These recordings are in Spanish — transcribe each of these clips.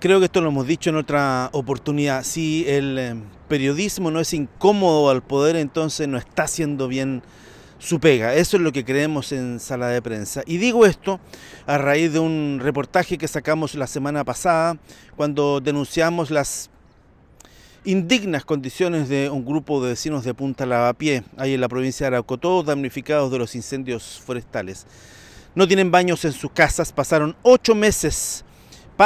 Creo que esto lo hemos dicho en otra oportunidad. Si el eh, periodismo no es incómodo al poder, entonces no está haciendo bien su pega. Eso es lo que creemos en sala de prensa. Y digo esto a raíz de un reportaje que sacamos la semana pasada, cuando denunciamos las indignas condiciones de un grupo de vecinos de Punta Lavapié, ahí en la provincia de Arauco, todos damnificados de los incendios forestales. No tienen baños en sus casas, pasaron ocho meses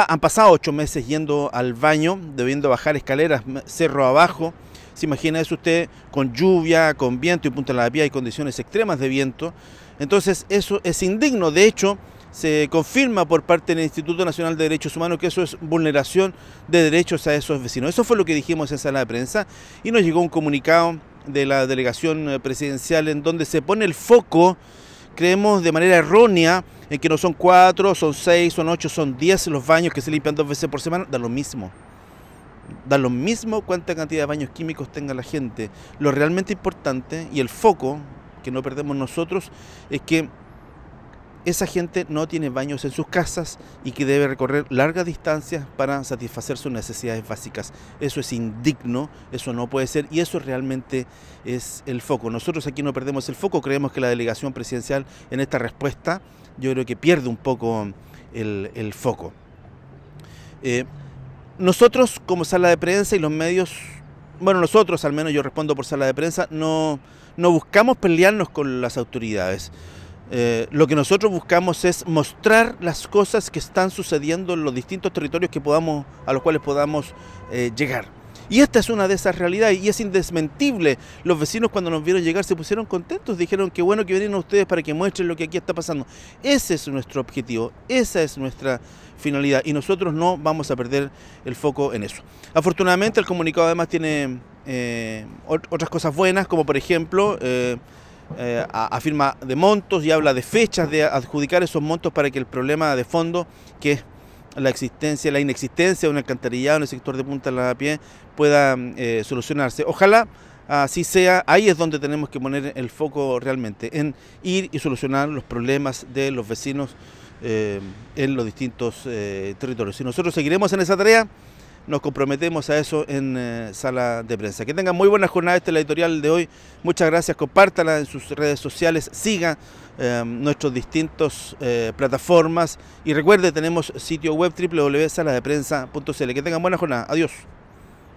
han pasado ocho meses yendo al baño, debiendo bajar escaleras cerro abajo. ¿Se imagina eso usted con lluvia, con viento y punta en la vía y condiciones extremas de viento? Entonces eso es indigno. De hecho, se confirma por parte del Instituto Nacional de Derechos Humanos que eso es vulneración de derechos a esos vecinos. Eso fue lo que dijimos en sala de prensa y nos llegó un comunicado de la delegación eh, presidencial en donde se pone el foco, creemos de manera errónea, en que no son cuatro, son seis, son ocho, son diez los baños que se limpian dos veces por semana, da lo mismo. Da lo mismo cuánta cantidad de baños químicos tenga la gente. Lo realmente importante y el foco que no perdemos nosotros es que esa gente no tiene baños en sus casas y que debe recorrer largas distancias para satisfacer sus necesidades básicas. Eso es indigno, eso no puede ser y eso realmente es el foco. Nosotros aquí no perdemos el foco, creemos que la delegación presidencial en esta respuesta yo creo que pierde un poco el, foco. Eh, nosotros como sala de prensa y los medios, bueno nosotros al menos yo respondo por sala de prensa, no, no buscamos pelearnos con las autoridades eh, lo que nosotros buscamos es mostrar las cosas que están sucediendo en los distintos territorios que podamos, a los cuales podamos eh, llegar. Y esta es una de esas realidades y es indesmentible. Los vecinos cuando nos vieron llegar se pusieron contentos, dijeron que bueno que vienen ustedes para que muestren lo que aquí está pasando. Ese es nuestro objetivo, esa es nuestra finalidad y nosotros no vamos a perder el foco en eso. Afortunadamente el comunicado además tiene eh, otras cosas buenas como por ejemplo... Eh, afirma de montos y habla de fechas de adjudicar esos montos para que el problema de fondo, que es la existencia, la inexistencia de un alcantarillado en el sector de Punta de la Pie, pueda eh, solucionarse. Ojalá así sea, ahí es donde tenemos que poner el foco realmente, en ir y solucionar los problemas de los vecinos eh, en los distintos territorios. Y nosotros seguiremos en esa tarea nos comprometemos a eso en eh, sala de prensa. Que tengan muy buena jornada esta es la editorial de hoy. Muchas gracias, compártala en sus redes sociales, siga em, nuestros distintos eh, plataformas y recuerde, tenemos sitio web www.saladeprensa.cl. Que tengan buena jornada. Adiós.